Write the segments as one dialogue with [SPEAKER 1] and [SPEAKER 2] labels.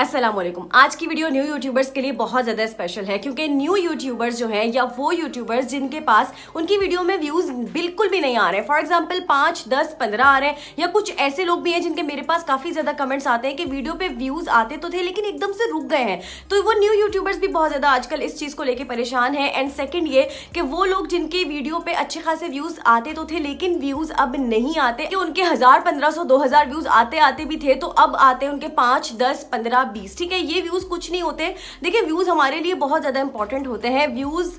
[SPEAKER 1] असलम आज की video new YouTubers के लिए बहुत ज़्यादा स्पेशल है क्योंकि न्यू यूट्यूबर्स जो हैं या वो यूट्यूबर्स जिनके पास उनकी वीडियो में व्यूज़ बिल्कुल भी नहीं आ रहे हैं फॉर एग्जाम्पल पाँच दस पंद्रह आ रहे हैं या कुछ ऐसे लोग भी हैं जिनके मेरे पास काफ़ी ज़्यादा कमेंट्स आते हैं कि वीडियो पे व्यूज़ आते तो थे लेकिन एकदम से रुक गए हैं तो वो न्यू यूट्यूबर्स भी बहुत ज़्यादा आजकल इस चीज़ को लेकर परेशान है एंड सेकेंड ये कि वो लोग जिनके वीडियो पर अच्छे खासे व्यूज़ आते तो थे लेकिन व्यूज़ अब नहीं आते कि उनके हज़ार पंद्रह सौ दो हज़ार व्यूज़ आते आते भी थे तो अब आते उनके पाँच दस पंद्रह बीस ठीक है ये व्यूज़ कुछ नहीं होते देखिए व्यूज़ हमारे लिए बहुत ज़्यादा इंपॉर्टेंट होते हैं व्यूज़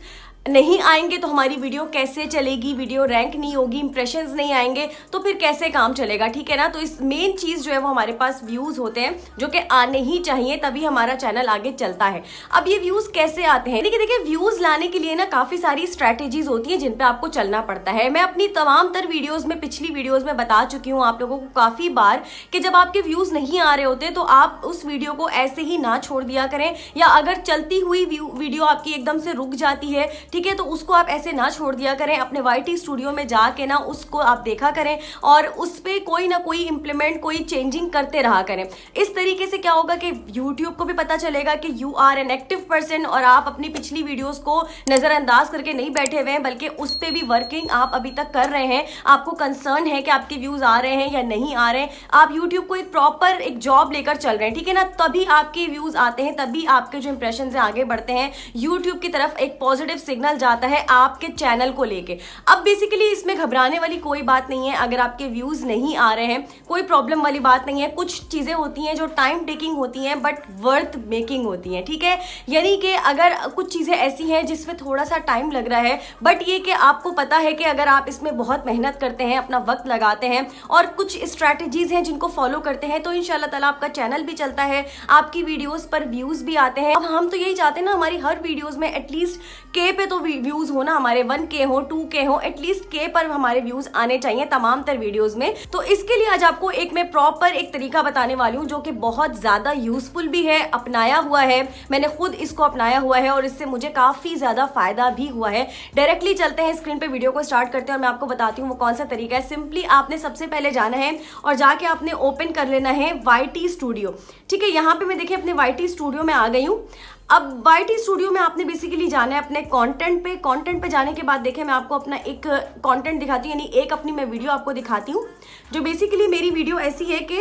[SPEAKER 1] नहीं आएंगे तो हमारी वीडियो कैसे चलेगी वीडियो रैंक नहीं होगी इंप्रेशंस नहीं आएंगे तो फिर कैसे काम चलेगा ठीक है ना तो इस मेन चीज़ जो है वो हमारे पास व्यूज़ होते हैं जो कि आने ही चाहिए तभी हमारा चैनल आगे चलता है अब ये व्यूज़ कैसे आते हैं देखिए देखिए व्यूज़ लाने के लिए ना काफ़ी सारी स्ट्रैटेजीज होती हैं जिन पर आपको चलना पड़ता है मैं अपनी तमाम तर वीडियोज़ में पिछली वीडियोज़ में बता चुकी हूँ आप लोगों को काफ़ी बार कि जब आपके व्यूज़ नहीं आ रहे होते तो आप उस वीडियो को ऐसे ही ना छोड़ दिया करें या अगर चलती हुई वीडियो आपकी एकदम से रुक जाती है ठीक है तो उसको आप ऐसे ना छोड़ दिया करें अपने वाई स्टूडियो में जाके ना उसको आप देखा करें और उस पर कोई ना कोई इंप्लीमेंट कोई चेंजिंग करते रहा करें इस तरीके से क्या होगा कि यूट्यूब को भी पता चलेगा कि you are an active person और आप अपनी पिछली वीडियोस को नज़रअंदाज करके नहीं बैठे हुए हैं बल्कि उस पर भी वर्किंग आप अभी तक कर रहे हैं आपको कंसर्न है कि आपके व्यूज़ आ रहे हैं या नहीं आ रहे हैं आप यूट्यूब को एक प्रॉपर एक जॉब लेकर चल रहे हैं ठीक है ना तभी आपके व्यूज़ आते हैं तभी आपके जो इंप्रेशन है आगे बढ़ते हैं यूट्यूब की तरफ एक पॉजिटिव सिग्नल सिग्नल जाता है आपके चैनल को लेके अब बेसिकली इसमें घबराने वाली कोई बात नहीं है अगर आपके व्यूज़ नहीं आ रहे हैं कोई प्रॉब्लम वाली बात नहीं है कुछ चीज़ें होती हैं जो टाइम टेकिंग होती हैं बट वर्थ मेकिंग होती हैं ठीक है यानी कि अगर कुछ चीज़ें ऐसी हैं जिसमें थोड़ा सा टाइम लग रहा है बट ये कि आपको पता है कि अगर आप इसमें बहुत मेहनत करते हैं अपना वक्त लगाते हैं और कुछ स्ट्रैटेजीज़ हैं जिनको फॉलो करते हैं तो इन ताला आपका चैनल भी चलता है आपकी वीडियोज़ पर व्यूज़ भी आते हैं अब हम तो यही चाहते हैं ना हमारी हर वीडियोज़ में एटलीस्ट के पे तो व्यूज हो ना हमारे वन के हो टू के हो एटलीस्ट के पर हमारे व्यूज आने चाहिए तमाम तर वीडियोज में तो इसके लिए आज आपको एक मैं प्रॉपर एक तरीका बताने वाली हूँ जो कि बहुत ज्यादा यूजफुल भी है अपनाया हुआ है मैंने खुद इसको अपनाया हुआ है और इससे मुझे काफी ज्यादा फायदा भी हुआ है डायरेक्टली चलते हैं स्क्रीन पर वीडियो को स्टार्ट करते हैं और मैं आपको बताती हूँ वो कौन सा तरीका है सिंपली आपने सबसे पहले जाना है और जाके आपने ओपन कर लेना है वाई स्टूडियो ठीक है यहाँ पे मैं देखिए अपने वाई स्टूडियो में आ गई हूँ अब वाई स्टूडियो में आपने बेसिकली जाना है अपने कंटेंट पे कंटेंट पे जाने के बाद देखें मैं आपको अपना एक कंटेंट दिखाती हूँ यानी एक अपनी मैं वीडियो आपको दिखाती हूँ जो बेसिकली मेरी वीडियो ऐसी है कि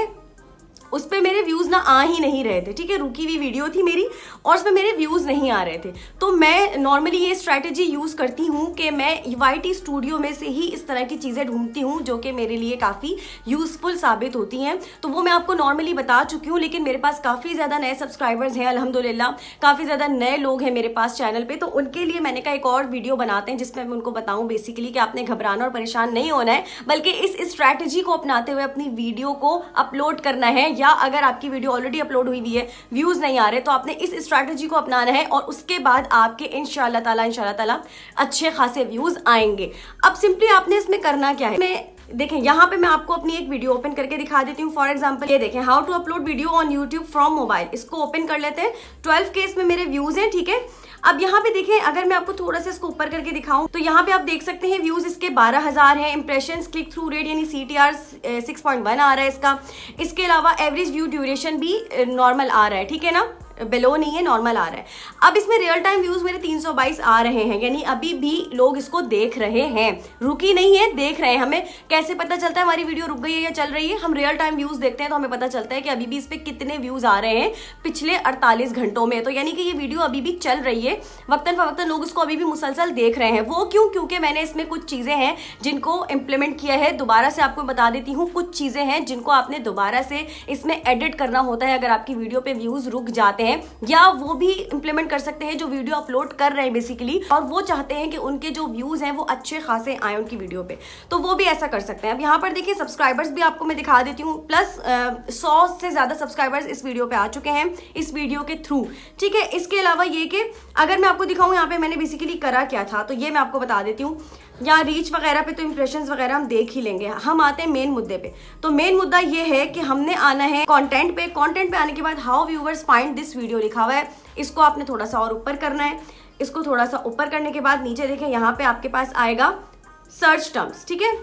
[SPEAKER 1] उस पर मेरे व्यूज़ ना आ ही नहीं रहे थे ठीक है रुकी हुई वीडियो थी मेरी और उसमें मेरे व्यूज़ नहीं आ रहे थे तो मैं नॉर्मली ये स्ट्रैटेजी यूज़ करती हूँ कि मैं वाई स्टूडियो में से ही इस तरह की चीज़ें ढूंढती हूँ जो कि मेरे लिए काफ़ी यूज़फुल साबित होती हैं तो वो मैं आपको नॉर्मली बता चुकी हूँ लेकिन मेरे पास काफ़ी ज़्यादा नए सब्सक्राइबर्स हैं अलहमदुल्ला काफ़ी ज़्यादा नए लोग हैं मेरे पास चैनल पर तो उनके लिए मैंने कहा एक और वीडियो बनाते हैं जिसमें मैं उनको बताऊँ बेसिकली कि आपने घबराना और परेशान नहीं होना है बल्कि इस स्ट्रैटेजी को अपनाते हुए अपनी वीडियो को अपलोड करना है या अगर आपकी वीडियो ऑलरेडी अपलोड हुई हुई है व्यूज़ नहीं आ रहे तो आपने इस स्ट्रैटेजी को अपनाना है और उसके बाद आपके इन शाह इन शाह अच्छे खासे व्यूज़ आएंगे अब सिंपली आपने इसमें करना क्या है देखें यहाँ पे मैं आपको अपनी एक वीडियो ओपन करके दिखा देती हूँ फॉर एग्जाम्पल ये देखें how to upload video on YouTube from mobile इसको ओपन कर लेते हैं ट्वेल्व के इसमें मेरे व्यूज हैं ठीक है अब यहाँ पे देखें अगर मैं आपको थोड़ा सा इसको ऊपर करके दिखाऊं तो यहाँ पे आप देख सकते हैं व्यूज इसके 12000 है इंप्रेशन क्लिक थ्रू रेट यानी सी टी आर सिक्स आ रहा है इसका इसके अलावा एवरेज व्यू ड्यूरेशन भी नॉर्मल आ रहा है ठीक है ना बिलो नहीं है नॉर्मल आ रहा है अब इसमें रियल टाइम व्यूज़ मेरे 322 आ रहे हैं यानी अभी भी लोग इसको देख रहे हैं रुकी नहीं है देख रहे हैं हमें कैसे पता चलता है हमारी वीडियो रुक गई है या चल रही है हम रियल टाइम व्यूज़ देखते हैं तो हमें पता चलता है कि अभी भी इस पर कितने व्यूज़ आ रहे हैं पिछले अड़तालीस घंटों में तो यानी कि ये वीडियो अभी भी चल रही है वक्ता फवक्ता लोग इसको अभी भी मुसलसल देख रहे हैं वो क्यों क्योंकि मैंने इसमें कुछ चीज़ें हैं जिनको इंप्लीमेंट किया है दोबारा से आपको बता देती हूँ कुछ चीज़ें हैं जिनको आपने दोबारा से इसमें एडिट करना होता है अगर आपकी वीडियो पे व्यूज़ रुक जाते हैं हैं या वो भी इम्प्लीमेंट कर सकते हैं जो वीडियो अपलोड कर रहे हैं बेसिकली और वो चाहते हैं कि उनके जो व्यूज़ हैं वो अच्छे खासे आए उनकी वीडियो पे तो वो भी ऐसा कर सकते हैं अब यहाँ पर देखिए सब्सक्राइबर्स भी आपको मैं दिखा देती हूँ प्लस सौ से ज़्यादा सब्सक्राइबर्स इस वीडियो पे आ चुके हैं इस वीडियो के थ्रू ठीक है इसके अलावा ये कि अगर मैं आपको दिखाऊँ यहाँ पे मैंने बेसिकली करा क्या था तो ये मैं आपको बता देती हूँ या रीच वगैरह पे तो इम्प्रेशन वगैरह हम देख ही लेंगे हम आते हैं मेन मुद्दे पे तो मेन मुद्दा ये है कि हमने आना है कंटेंट पे कंटेंट पे आने के बाद how viewers find this video लिखा हुआ है इसको आपने थोड़ा सा और ऊपर करना है इसको थोड़ा सा ऊपर करने के बाद नीचे देखें यहाँ पे आपके पास आएगा सर्च टर्म्स ठीक है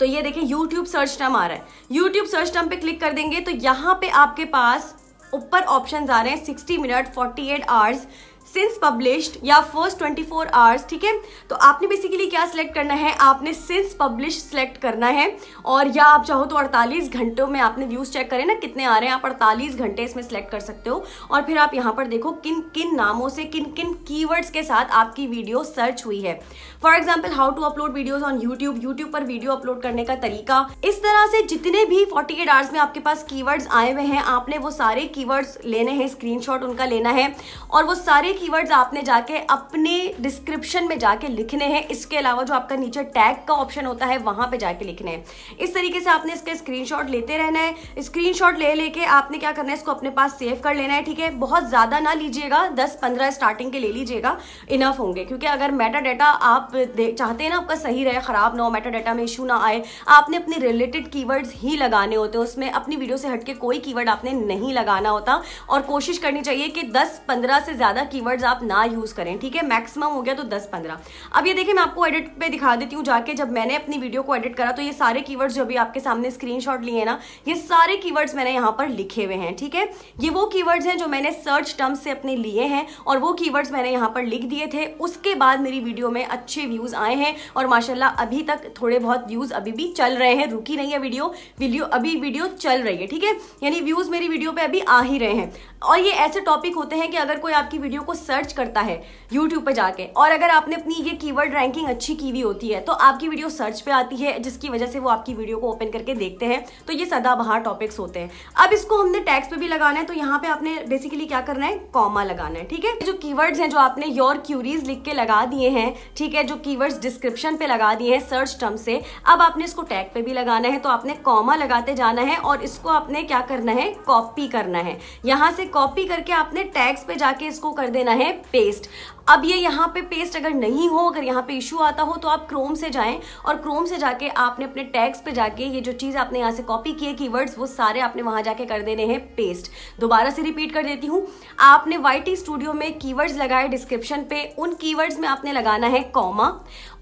[SPEAKER 1] तो ये देखें यूट्यूब सर्च टर्म आ रहा है यूट्यूब सर्च टर्म पे क्लिक कर देंगे तो यहाँ पे आपके पास ऊपर ऑप्शन आ रहे हैं sixty minute forty eight hours since published या फर्स्ट 24 आवर्स ठीक है तो आपने बेसिकली क्या सिलेक्ट करना है आपने सिंस पब्लिश सिलेक्ट करना है और या आप चाहो तो 48 घंटों में आपने व्यूज़ चेक करें ना कितने आ रहे हैं आप 48 घंटे इसमें सिलेक्ट कर सकते हो और फिर आप यहाँ पर देखो किन किन नामों से किन किन कीवर्ड्स के साथ आपकी वीडियो सर्च हुई है for example how to upload videos on YouTube YouTube पर वीडियो अपलोड करने का तरीका इस तरह से जितने भी एट आवर्स में आपके पास कीवर्ड्स आए हुए हैं आपने वो सारे कीवर्ड्स लेने हैं स्क्रीन उनका लेना है और वो सारे कीवर्ड्स आपने जाके अपने डिस्क्रिप्शन में जाके लिखने हैं इसके अलावा जो आपका नीचे टैग का ऑप्शन होता है वहाँ पे जाके लिखने हैं इस तरीके से आपने इसके स्क्रीनशॉट लेते रहना है स्क्रीनशॉट ले लेके आपने क्या करना है इसको अपने पास सेव कर लेना है ठीक है बहुत ज़्यादा ना लीजिएगा दस पंद्रह स्टार्टिंग के ले लीजिएगा इनफ होंगे क्योंकि अगर मेटा डाटा आप चाहते हैं ना आपका सही रहे ख़राब ना हो मेटा डाटा में इशू ना आए आपने अपने रिलेटेड कीवर्ड्स ही लगाने होते हैं उसमें अपनी वीडियो से हटके कोई कीवर्ड आपने नहीं लगाना होता और कोशिश करनी चाहिए कि दस पंद्रह से ज़्यादा कीवर्ड कीवर्ड्स आप ना यूज़ करें ठीक है मैक्सिमम हो गया तो दस पंद्रह अब ये देखिए मैं आपको एडिट पे दिखा देती हूँ जाके जब मैंने अपनी वीडियो को एडिट करा तो ये सारे कीवर्ड्स जो अभी आपके सामने स्क्रीनशॉट लिए ना ये सारे कीवर्ड्स मैंने यहाँ पर लिखे हुए हैं ठीक है ये वो कीवर्ड्स हैं जो मैंने सर्च टर्म्स से अपने लिए हैं और वो कीवर्ड्स मैंने यहाँ पर लिख दिए थे उसके बाद मेरी वीडियो में अच्छे व्यूज़ आए हैं और माशाला अभी तक थोड़े बहुत व्यूज़ अभी भी चल रहे हैं रुकी नहीं है वीडियो वीडियो अभी वीडियो चल रही है ठीक है यानी व्यूज़ मेरी वीडियो पर अभी आ ही रहे हैं और ये ऐसे टॉपिक होते हैं कि अगर कोई आपकी वीडियो को सर्च करता है यूट्यूब पर जाके और अगर आपने अपनी ये कीवर्ड रैंकिंग अच्छी की हुई होती है तो आपकी वीडियो सर्च पर आती है जिसकी वजह से वो आपकी वीडियो को ओपन करके देखते हैं तो ये सदाबहार टॉपिक्स होते हैं अब इसको हमने टैक्स पे भी लगाना है तो यहाँ पे आपने बेसिकली क्या करना है कॉमा लगाना है ठीक है जो कीवर्ड्स हैं जो आपने योर क्यूरीज लिख के लगा दिए हैं ठीक है जो कीवर्ड्स डिस्क्रिप्शन पे लगा दिए हैं सर्च टर्म से अब आपने इसको टैग पे भी लगाना है तो आपने कॉमा लगाते जाना है और इसको आपने क्या करना है कॉपी करना है यहां से कॉपी करके आपने टैग्स पे जाके इसको कर देना देना है पेस्ट अब ये यहाँ पे पेस्ट अगर नहीं हो अगर यहाँ पे इशू आता हो तो आप क्रोम से जाएं और क्रोम से जाके आपने अपने टैग्स पे जाके ये जो चीज़ आपने यहाँ से कॉपी किए कीवर्ड्स वो सारे आपने वहाँ जाके कर देने हैं पेस्ट दोबारा से रिपीट कर देती हूँ आपने वाई स्टूडियो में कीवर्ड्स लगाए डिस्क्रिप्शन पे उन कीवर्ड्स में आपने लगाना है कॉमा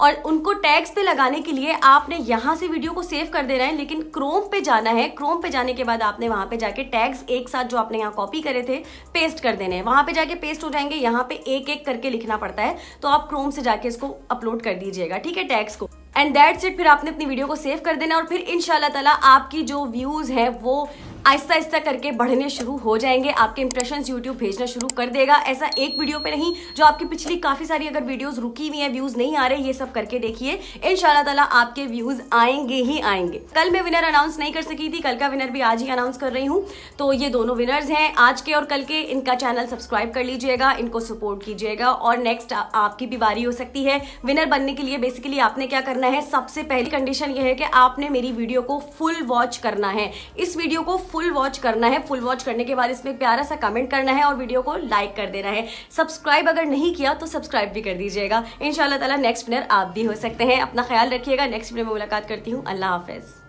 [SPEAKER 1] और उनको टैग्स पे लगाने के लिए आपने यहाँ से वीडियो को सेव कर देना है लेकिन क्रोम पे जाना है क्रोम पे जाने के बाद आपने वहाँ पे जाके टैग्स एक साथ जो आपने यहाँ कॉपी करे थे पेस्ट कर देने हैं वहाँ पे जाके पेस्ट हो जाएंगे यहाँ पे एक एक करके लिखना पड़ता है तो आप क्रोम से जाके इसको अपलोड कर दीजिएगा ठीक है टैक्स को एंड दैट्स इट फिर आपने अपनी वीडियो को सेव कर देना और फिर इन ताला आपकी जो व्यूज़ है वो आहिस्ता आहिस्ता करके बढ़ने शुरू हो जाएंगे आपके इंप्रेशन यूट्यूब भेजना शुरू कर देगा ऐसा एक वीडियो पे नहीं जो आपकी पिछली काफ़ी सारी अगर वीडियोज रुकी हुई है व्यूज़ नहीं आ रहे ये सब करके देखिए इन ताला आपके व्यूज़ आएंगे ही आएंगे कल मैं विनर अनाउंस नहीं कर सकी थी कल का विनर भी आज ही अनाउंस कर रही हूँ तो ये दोनों विनर्स हैं आज के और कल के इनका चैनल सब्सक्राइब कर लीजिएगा इनको सपोर्ट कीजिएगा और नेक्स्ट आपकी भी बारी हो सकती है विनर बनने के लिए बेसिकली आपने क्या करना है सबसे पहली कंडीशन ये है कि आपने मेरी वीडियो को फुल वॉच करना है इस वीडियो को फुल वॉच करना है फुल वॉच करने के बाद इसमें प्यारा सा कमेंट करना है और वीडियो को लाइक कर देना है सब्सक्राइब अगर नहीं किया तो सब्सक्राइब भी कर दीजिएगा इन ताला नेक्स्ट विनर आप भी हो सकते हैं अपना ख्याल रखिएगा नेक्स्ट विनर में मुलाकात करती हूँ अल्लाह हाफिज़